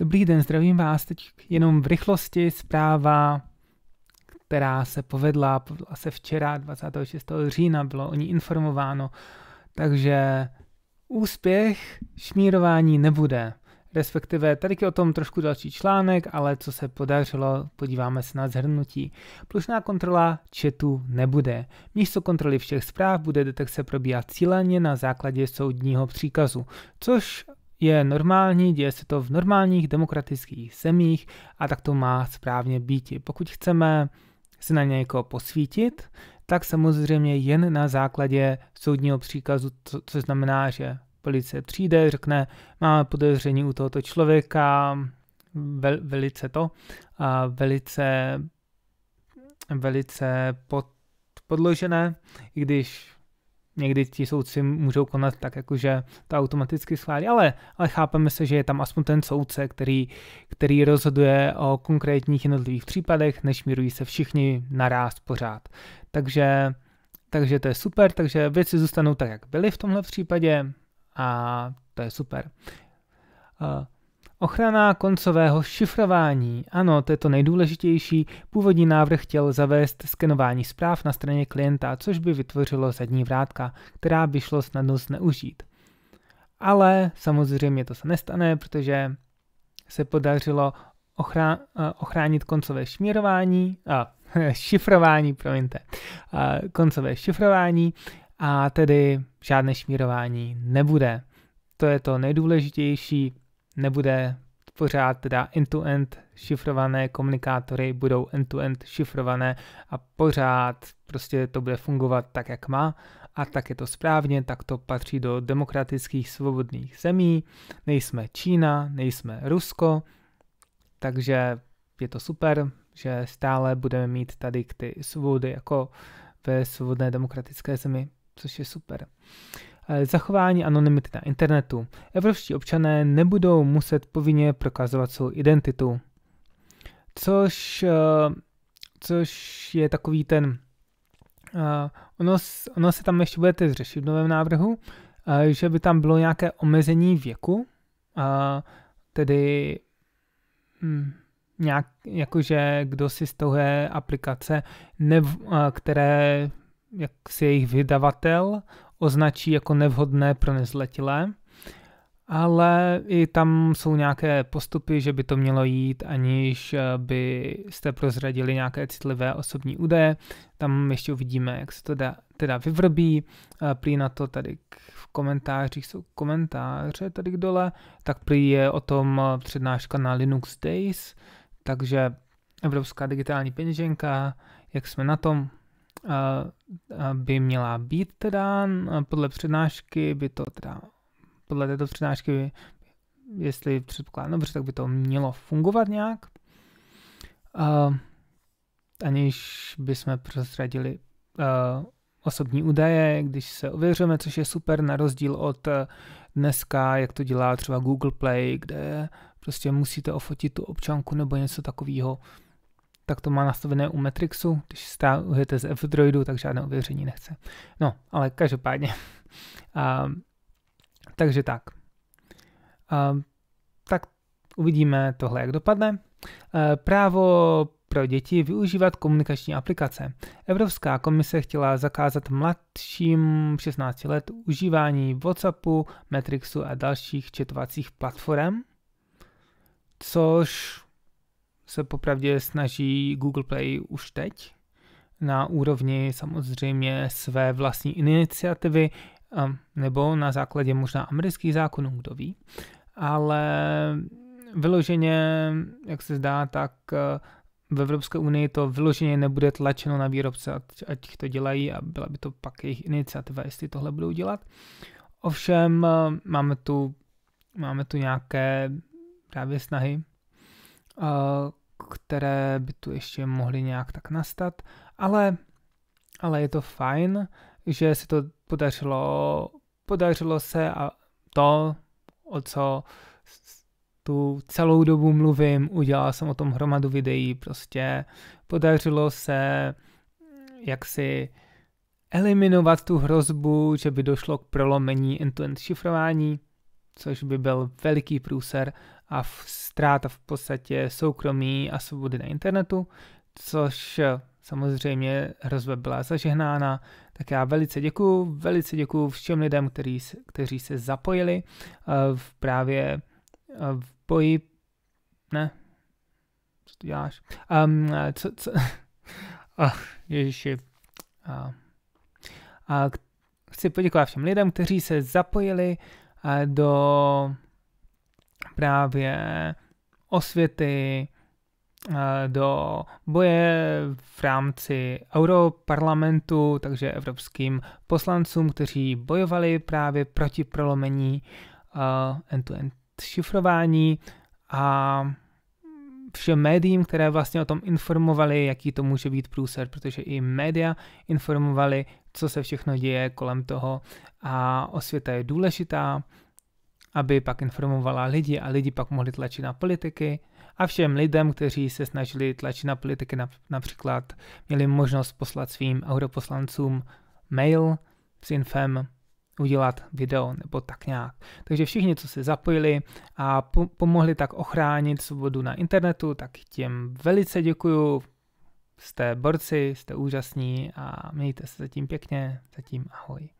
Dobrý den, zdravím vás. Teď jenom v rychlosti zpráva, která se povedla, povedla se včera 26. října, bylo o ní informováno, takže úspěch šmírování nebude. Respektive tady je o tom trošku další článek, ale co se podařilo, podíváme se na zhrnutí. Plošná kontrola četu nebude. Místo kontroly všech zpráv bude detekce probíhat cíleně na základě soudního příkazu, což je normální, děje se to v normálních demokratických zemích a tak to má správně být, Pokud chceme se na někoho posvítit, tak samozřejmě jen na základě soudního příkazu, co, což znamená, že policie přijde, řekne, máme podezření u tohoto člověka, vel, velice to, a velice, velice pod, podložené, i když někdy ti soudci můžou konat tak, jakože to automaticky schválí, ale, ale chápeme se, že je tam aspoň ten soudce, který, který rozhoduje o konkrétních jednotlivých případech, mírují se všichni naráz pořád. Takže, takže to je super, takže věci zůstanou tak, jak byly v tomhle případě a to je super. Uh, Ochrana koncového šifrování. Ano, to je to nejdůležitější. Původní návrh chtěl zavést skenování zpráv na straně klienta, což by vytvořilo zadní vrátka, která by šlo snadno zneužít. Ale samozřejmě to se nestane, protože se podařilo eh, ochránit koncové šmírování, a, šifrování, promiňte, a, koncové šifrování a tedy žádné šmírování nebude. To je to nejdůležitější nebude pořád teda end-to-end šifrované komunikátory, budou end-to-end šifrované a pořád prostě to bude fungovat tak, jak má a tak je to správně, tak to patří do demokratických svobodných zemí, nejsme Čína, nejsme Rusko, takže je to super, že stále budeme mít tady ty svobody jako ve svobodné demokratické zemi, což je super. Eh, zachování anonymity na internetu. Evropští občané nebudou muset povinně prokazovat svou identitu. Což, eh, což je takový ten... Eh, ono, ono se tam ještě budete zřešit v novém návrhu, že by tam bylo nějaké omezení věku, tedy hm, nějak, jakože kdo si stahuje aplikace, ne, které jak si jejich vydavatel označí jako nevhodné pro nezletilé, ale i tam jsou nějaké postupy, že by to mělo jít, aniž eh, byste prozradili nějaké citlivé osobní údaje. Tam ještě uvidíme, jak se to dá, teda vyvrbí. Eh, prý na to tady v komentářích jsou komentáře tady dole, tak prý je o tom eh, přednáška na Linux Days, takže Evropská digitální peněženka, jak jsme na tom, by měla být teda, podle přednášky by to teda, podle této přednášky, by, jestli předpokládám dobře, tak by to mělo fungovat nějak, aniž bychom prozradili osobní údaje, když se ověřujeme, což je super, na rozdíl od dneska, jak to dělá třeba Google Play, kde prostě musíte ofotit tu občanku nebo něco takového tak to má nastavené u Matrixu, když stáhujete z F-Droidu, tak žádné ověření nechce. No, ale každopádně. A, takže tak. A, tak uvidíme tohle, jak dopadne. A, právo pro děti využívat komunikační aplikace. Evropská komise chtěla zakázat mladším 16 let užívání WhatsAppu, Matrixu a dalších četovacích platform, což se popravdě snaží Google Play už teď na úrovni samozřejmě své vlastní iniciativy ehm, nebo na základě možná amerických zákonů, kdo ví. Ale vyloženě, jak se zdá, tak eh, v Evropské unii to vyloženě nebude tlačeno na výrobce, ať to dělají a byla by to pak jejich iniciativa, jestli tohle budou dělat. Ovšem eh, máme tu, máme tu nějaké právě snahy, eh, které by tu ještě mohly nějak tak nastat, ale, ale je to fajn, že se to podařilo, podařilo se a to, o co tu celou dobu mluvím, udělal jsem o tom hromadu videí, prostě podařilo se mm, jak si eliminovat tu hrozbu, že by došlo k prolomení end-to-end šifrování, což by byl veliký průser a ztráta v podstatě soukromí a svobody na internetu, což eh, samozřejmě hrozba byla zažehnána, tak já velice děkuju, velice děkuju všem lidem, který, kteří se zapojili eh, v právě eh, v boji, ne, co tu děláš, um, co, co, oh, ježiši, a, a chci poděkovat všem lidem, kteří se zapojili do právě osvěty eh, do boje v rámci europarlamentu, takže evropským poslancům, kteří bojovali právě proti prolomení eh, end-to-end šifrování a všem médiím, které vlastně o tom informovali, jaký to může být průser, protože i média informovali, co se všechno děje kolem toho a osvěta je důležitá aby pak informovala lidi a lidi pak mohli tlačit na politiky a všem lidem, kteří se snažili tlačit na politiky, například měli možnost poslat svým europoslancům mail s infem, udělat video nebo tak nějak. Takže všichni, co se zapojili a pomohli tak ochránit svobodu na internetu, tak těm velice děkuju. Jste borci, jste úžasní a mějte se zatím pěkně, zatím ahoj.